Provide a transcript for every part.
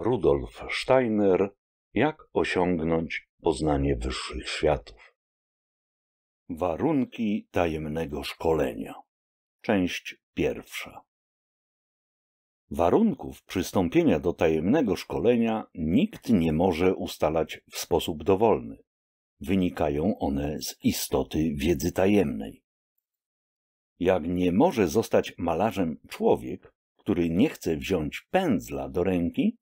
Rudolf Steiner Jak osiągnąć poznanie wyższych światów. Warunki tajemnego szkolenia. Część pierwsza. Warunków przystąpienia do tajemnego szkolenia nikt nie może ustalać w sposób dowolny. Wynikają one z istoty wiedzy tajemnej. Jak nie może zostać malarzem człowiek, który nie chce wziąć pędzla do ręki,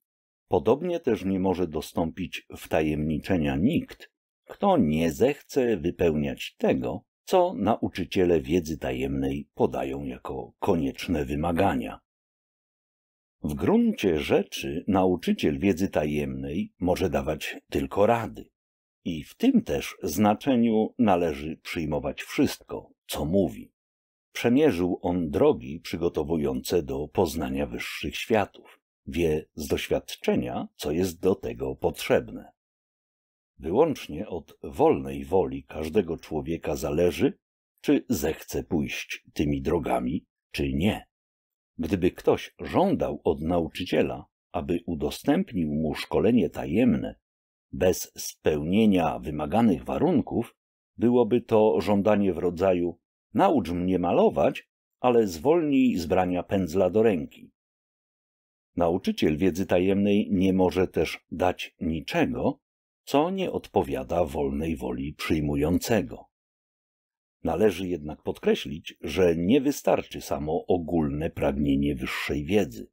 Podobnie też nie może dostąpić wtajemniczenia nikt, kto nie zechce wypełniać tego, co nauczyciele wiedzy tajemnej podają jako konieczne wymagania. W gruncie rzeczy nauczyciel wiedzy tajemnej może dawać tylko rady. I w tym też znaczeniu należy przyjmować wszystko, co mówi. Przemierzył on drogi przygotowujące do poznania wyższych światów. Wie z doświadczenia, co jest do tego potrzebne. Wyłącznie od wolnej woli każdego człowieka zależy, czy zechce pójść tymi drogami, czy nie. Gdyby ktoś żądał od nauczyciela, aby udostępnił mu szkolenie tajemne, bez spełnienia wymaganych warunków, byłoby to żądanie w rodzaju: naucz mnie malować, ale zwolnij z brania pędzla do ręki. Nauczyciel wiedzy tajemnej nie może też dać niczego, co nie odpowiada wolnej woli przyjmującego. Należy jednak podkreślić, że nie wystarczy samo ogólne pragnienie wyższej wiedzy.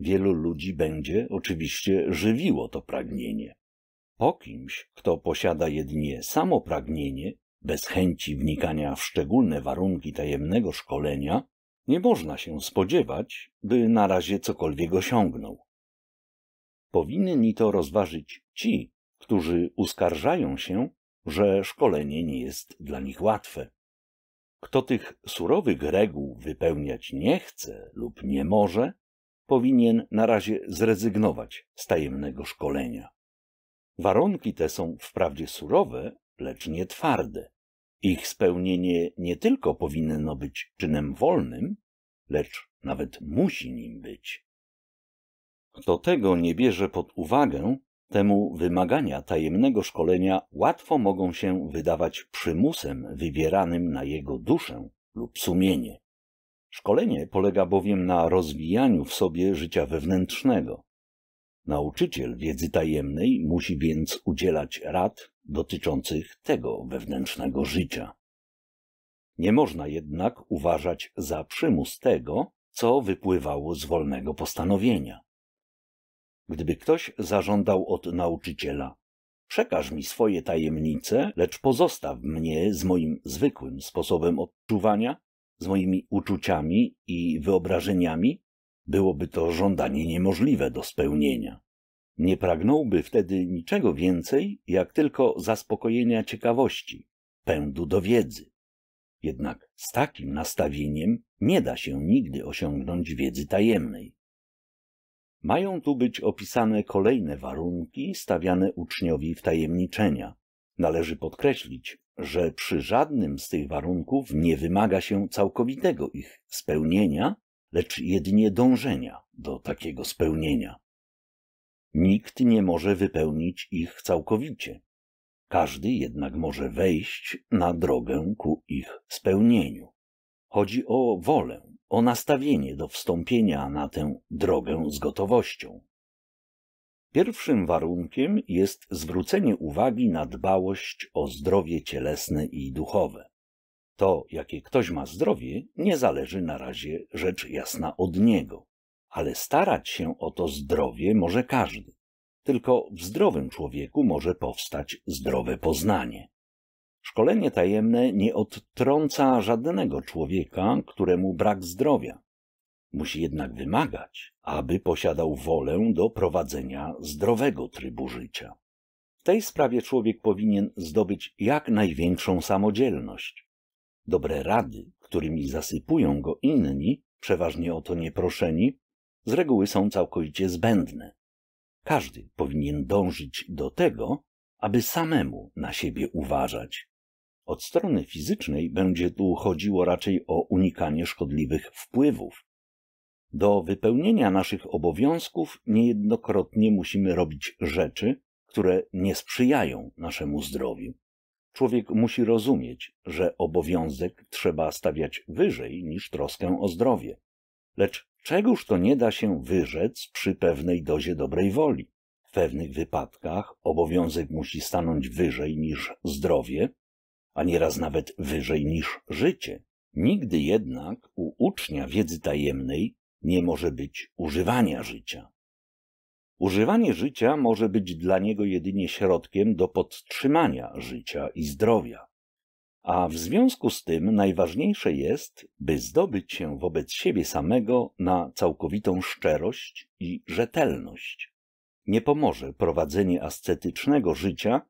Wielu ludzi będzie oczywiście żywiło to pragnienie. Po kimś, kto posiada jedynie samo pragnienie, bez chęci wnikania w szczególne warunki tajemnego szkolenia, nie można się spodziewać, by na razie cokolwiek osiągnął. Powinni to rozważyć ci, którzy uskarżają się, że szkolenie nie jest dla nich łatwe. Kto tych surowych reguł wypełniać nie chce lub nie może, powinien na razie zrezygnować z tajemnego szkolenia. Warunki te są wprawdzie surowe, lecz nie twarde. Ich spełnienie nie tylko powinno być czynem wolnym, lecz nawet musi nim być. Kto tego nie bierze pod uwagę, temu wymagania tajemnego szkolenia łatwo mogą się wydawać przymusem wywieranym na jego duszę lub sumienie. Szkolenie polega bowiem na rozwijaniu w sobie życia wewnętrznego. Nauczyciel wiedzy tajemnej musi więc udzielać rad dotyczących tego wewnętrznego życia. Nie można jednak uważać za przymus tego, co wypływało z wolnego postanowienia. Gdyby ktoś zażądał od nauczyciela: Przekaż mi swoje tajemnice, lecz pozostaw mnie z moim zwykłym sposobem odczuwania, z moimi uczuciami i wyobrażeniami, byłoby to żądanie niemożliwe do spełnienia. Nie pragnąłby wtedy niczego więcej, jak tylko zaspokojenia ciekawości, pędu do wiedzy. Jednak z takim nastawieniem nie da się nigdy osiągnąć wiedzy tajemnej. Mają tu być opisane kolejne warunki stawiane uczniowi wtajemniczenia. Należy podkreślić, że przy żadnym z tych warunków nie wymaga się całkowitego ich spełnienia, lecz jedynie dążenia do takiego spełnienia. Nikt nie może wypełnić ich całkowicie. Każdy jednak może wejść na drogę ku ich spełnieniu. Chodzi o wolę, o nastawienie do wstąpienia na tę drogę z gotowością. Pierwszym warunkiem jest zwrócenie uwagi na dbałość o zdrowie cielesne i duchowe. To, jakie ktoś ma zdrowie, nie zależy na razie rzecz jasna od niego ale starać się o to zdrowie może każdy. Tylko w zdrowym człowieku może powstać zdrowe poznanie. Szkolenie tajemne nie odtrąca żadnego człowieka, któremu brak zdrowia. Musi jednak wymagać, aby posiadał wolę do prowadzenia zdrowego trybu życia. W tej sprawie człowiek powinien zdobyć jak największą samodzielność. Dobre rady, którymi zasypują go inni, przeważnie o to nieproszeni, z reguły są całkowicie zbędne. Każdy powinien dążyć do tego, aby samemu na siebie uważać. Od strony fizycznej będzie tu chodziło raczej o unikanie szkodliwych wpływów. Do wypełnienia naszych obowiązków niejednokrotnie musimy robić rzeczy, które nie sprzyjają naszemu zdrowiu. Człowiek musi rozumieć, że obowiązek trzeba stawiać wyżej niż troskę o zdrowie. Lecz Czegoż to nie da się wyrzec przy pewnej dozie dobrej woli? W pewnych wypadkach obowiązek musi stanąć wyżej niż zdrowie, a nieraz nawet wyżej niż życie. Nigdy jednak u ucznia wiedzy tajemnej nie może być używania życia. Używanie życia może być dla niego jedynie środkiem do podtrzymania życia i zdrowia a w związku z tym najważniejsze jest, by zdobyć się wobec siebie samego na całkowitą szczerość i rzetelność. Nie pomoże prowadzenie ascetycznego życia,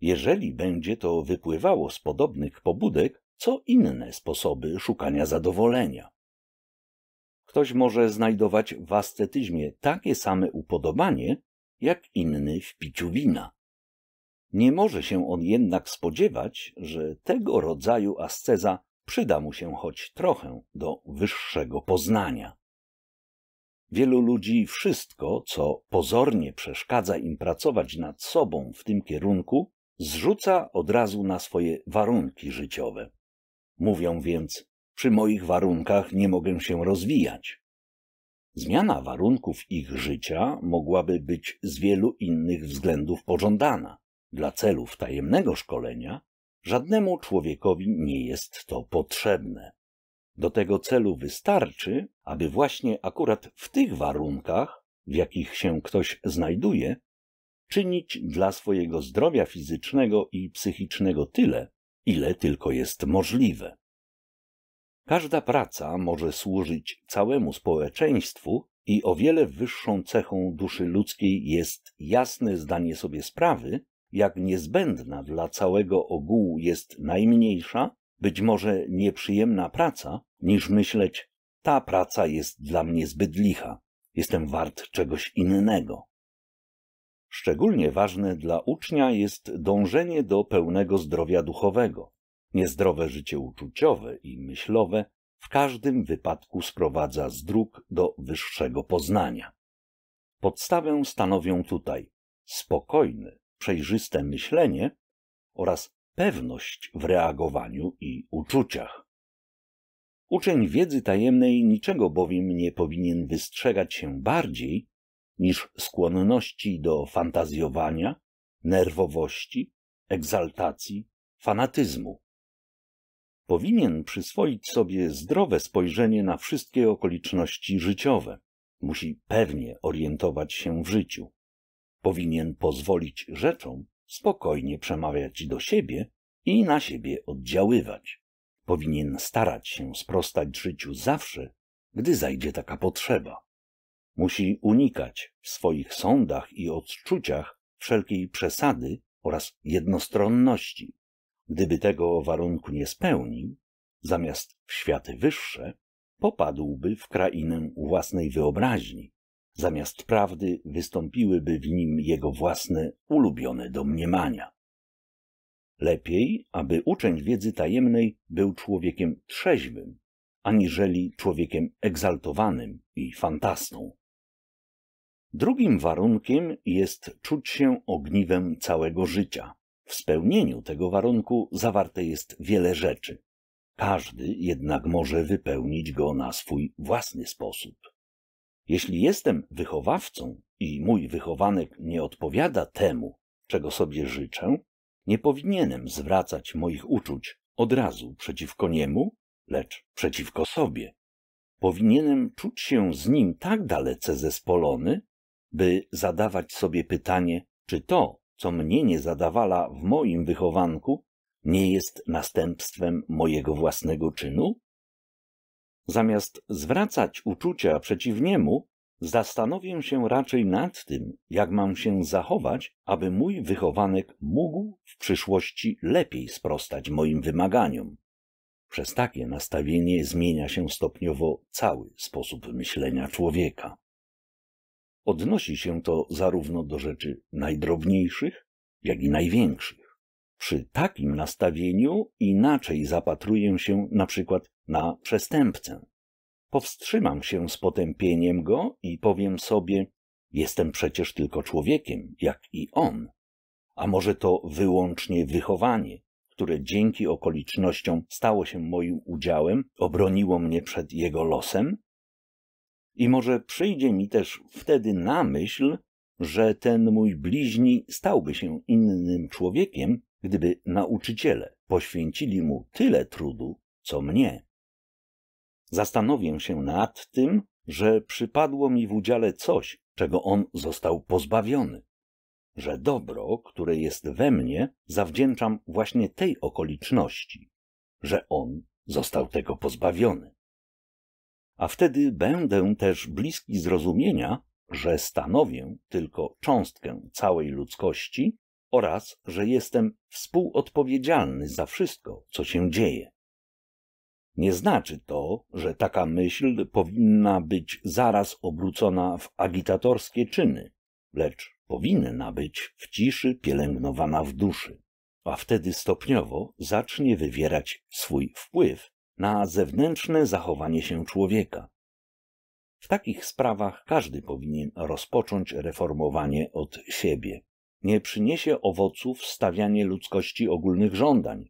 jeżeli będzie to wypływało z podobnych pobudek, co inne sposoby szukania zadowolenia. Ktoś może znajdować w ascetyzmie takie same upodobanie, jak inny w piciu wina. Nie może się on jednak spodziewać, że tego rodzaju asceza przyda mu się choć trochę do wyższego poznania. Wielu ludzi wszystko, co pozornie przeszkadza im pracować nad sobą w tym kierunku, zrzuca od razu na swoje warunki życiowe. Mówią więc, przy moich warunkach nie mogę się rozwijać. Zmiana warunków ich życia mogłaby być z wielu innych względów pożądana. Dla celów tajemnego szkolenia żadnemu człowiekowi nie jest to potrzebne. Do tego celu wystarczy, aby właśnie akurat w tych warunkach, w jakich się ktoś znajduje, czynić dla swojego zdrowia fizycznego i psychicznego tyle, ile tylko jest możliwe. Każda praca może służyć całemu społeczeństwu i o wiele wyższą cechą duszy ludzkiej jest jasne zdanie sobie sprawy, jak niezbędna dla całego ogółu jest najmniejsza, być może nieprzyjemna praca, niż myśleć, ta praca jest dla mnie zbyt licha, jestem wart czegoś innego. Szczególnie ważne dla ucznia jest dążenie do pełnego zdrowia duchowego. Niezdrowe życie uczuciowe i myślowe w każdym wypadku sprowadza z dróg do wyższego poznania. Podstawę stanowią tutaj spokojny, przejrzyste myślenie oraz pewność w reagowaniu i uczuciach. Uczeń wiedzy tajemnej niczego bowiem nie powinien wystrzegać się bardziej niż skłonności do fantazjowania, nerwowości, egzaltacji, fanatyzmu. Powinien przyswoić sobie zdrowe spojrzenie na wszystkie okoliczności życiowe. Musi pewnie orientować się w życiu. Powinien pozwolić rzeczom spokojnie przemawiać do siebie i na siebie oddziaływać. Powinien starać się sprostać życiu zawsze, gdy zajdzie taka potrzeba. Musi unikać w swoich sądach i odczuciach wszelkiej przesady oraz jednostronności. Gdyby tego warunku nie spełnił, zamiast w światy wyższe, popadłby w krainę własnej wyobraźni, Zamiast prawdy wystąpiłyby w nim jego własne, ulubione domniemania. Lepiej, aby uczeń wiedzy tajemnej był człowiekiem trzeźwym, aniżeli człowiekiem egzaltowanym i fantastą. Drugim warunkiem jest czuć się ogniwem całego życia. W spełnieniu tego warunku zawarte jest wiele rzeczy. Każdy jednak może wypełnić go na swój własny sposób. Jeśli jestem wychowawcą i mój wychowanek nie odpowiada temu, czego sobie życzę, nie powinienem zwracać moich uczuć od razu przeciwko niemu, lecz przeciwko sobie. Powinienem czuć się z nim tak dalece zespolony, by zadawać sobie pytanie, czy to, co mnie nie zadawala w moim wychowanku, nie jest następstwem mojego własnego czynu? Zamiast zwracać uczucia przeciw niemu, zastanowię się raczej nad tym, jak mam się zachować, aby mój wychowanek mógł w przyszłości lepiej sprostać moim wymaganiom. Przez takie nastawienie zmienia się stopniowo cały sposób myślenia człowieka. Odnosi się to zarówno do rzeczy najdrobniejszych, jak i największych. Przy takim nastawieniu inaczej zapatruję się na przykład na przestępcę. Powstrzymam się z potępieniem go i powiem sobie, jestem przecież tylko człowiekiem, jak i on. A może to wyłącznie wychowanie, które dzięki okolicznościom stało się moim udziałem, obroniło mnie przed jego losem? I może przyjdzie mi też wtedy na myśl, że ten mój bliźni stałby się innym człowiekiem, gdyby nauczyciele poświęcili mu tyle trudu, co mnie. Zastanowię się nad tym, że przypadło mi w udziale coś, czego on został pozbawiony, że dobro, które jest we mnie, zawdzięczam właśnie tej okoliczności, że on został tego pozbawiony. A wtedy będę też bliski zrozumienia, że stanowię tylko cząstkę całej ludzkości oraz że jestem współodpowiedzialny za wszystko, co się dzieje. Nie znaczy to, że taka myśl powinna być zaraz obrócona w agitatorskie czyny, lecz powinna być w ciszy pielęgnowana w duszy, a wtedy stopniowo zacznie wywierać swój wpływ na zewnętrzne zachowanie się człowieka. W takich sprawach każdy powinien rozpocząć reformowanie od siebie. Nie przyniesie owoców stawianie ludzkości ogólnych żądań.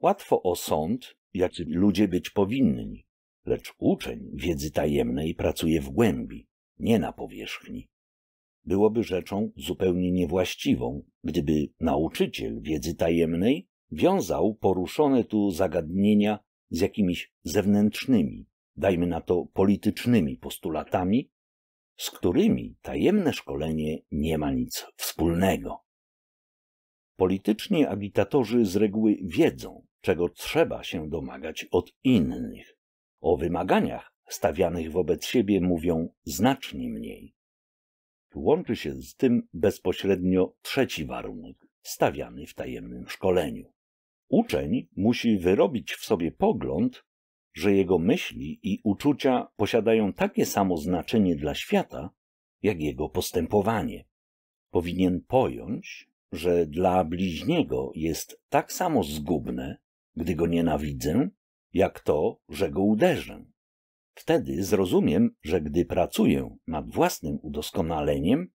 Łatwo o sąd jacy ludzie być powinni, lecz uczeń wiedzy tajemnej pracuje w głębi, nie na powierzchni. Byłoby rzeczą zupełnie niewłaściwą, gdyby nauczyciel wiedzy tajemnej wiązał poruszone tu zagadnienia z jakimiś zewnętrznymi, dajmy na to politycznymi postulatami, z którymi tajemne szkolenie nie ma nic wspólnego. Polityczni agitatorzy z reguły wiedzą, czego trzeba się domagać od innych. O wymaganiach stawianych wobec siebie mówią znacznie mniej. Łączy się z tym bezpośrednio trzeci warunek, stawiany w tajemnym szkoleniu. Uczeń musi wyrobić w sobie pogląd, że jego myśli i uczucia posiadają takie samo znaczenie dla świata, jak jego postępowanie. Powinien pojąć, że dla bliźniego jest tak samo zgubne, gdy go nienawidzę, jak to, że go uderzę. Wtedy zrozumiem, że gdy pracuję nad własnym udoskonaleniem,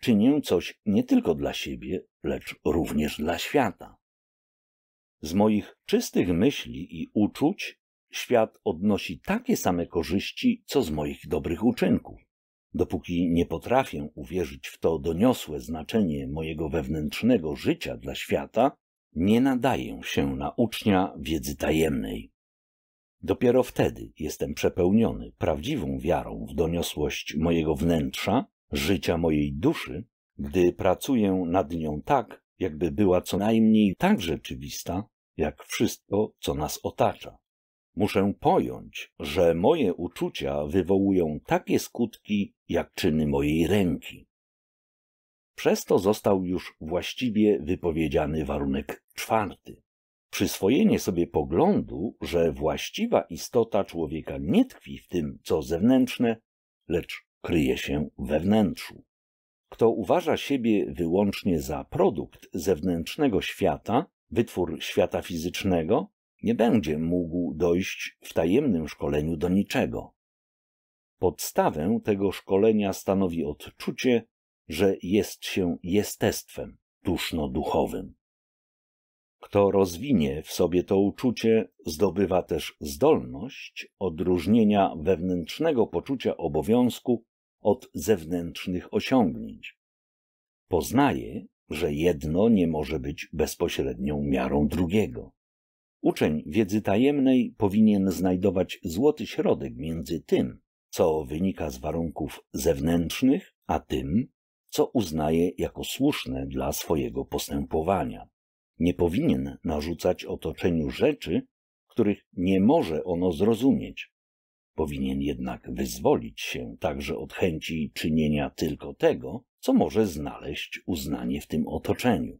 czynię coś nie tylko dla siebie, lecz również dla świata. Z moich czystych myśli i uczuć świat odnosi takie same korzyści, co z moich dobrych uczynków. Dopóki nie potrafię uwierzyć w to doniosłe znaczenie mojego wewnętrznego życia dla świata, nie nadaję się na ucznia wiedzy tajemnej. Dopiero wtedy jestem przepełniony prawdziwą wiarą w doniosłość mojego wnętrza, życia mojej duszy, gdy pracuję nad nią tak, jakby była co najmniej tak rzeczywista, jak wszystko, co nas otacza. Muszę pojąć, że moje uczucia wywołują takie skutki, jak czyny mojej ręki. Przez to został już właściwie wypowiedziany warunek czwarty. Przyswojenie sobie poglądu, że właściwa istota człowieka nie tkwi w tym, co zewnętrzne, lecz kryje się we wnętrzu. Kto uważa siebie wyłącznie za produkt zewnętrznego świata, wytwór świata fizycznego, nie będzie mógł dojść w tajemnym szkoleniu do niczego. Podstawę tego szkolenia stanowi odczucie, że jest się jestestwem duszno-duchowym. Kto rozwinie w sobie to uczucie, zdobywa też zdolność odróżnienia wewnętrznego poczucia obowiązku od zewnętrznych osiągnięć. Poznaje, że jedno nie może być bezpośrednią miarą drugiego. Uczeń wiedzy tajemnej powinien znajdować złoty środek między tym, co wynika z warunków zewnętrznych, a tym, co uznaje jako słuszne dla swojego postępowania. Nie powinien narzucać otoczeniu rzeczy, których nie może ono zrozumieć. Powinien jednak wyzwolić się także od chęci czynienia tylko tego, co może znaleźć uznanie w tym otoczeniu.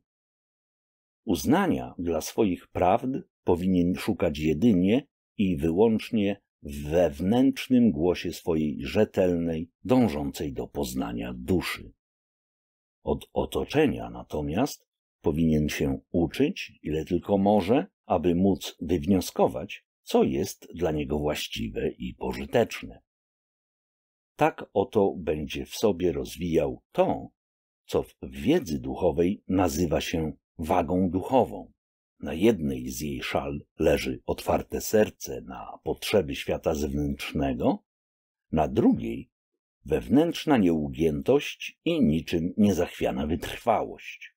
Uznania dla swoich prawd powinien szukać jedynie i wyłącznie w wewnętrznym głosie swojej rzetelnej, dążącej do poznania duszy. Od otoczenia natomiast powinien się uczyć, ile tylko może, aby móc wywnioskować, co jest dla niego właściwe i pożyteczne. Tak oto będzie w sobie rozwijał to, co w wiedzy duchowej nazywa się wagą duchową. Na jednej z jej szal leży otwarte serce na potrzeby świata zewnętrznego, na drugiej wewnętrzna nieugiętość i niczym niezachwiana wytrwałość.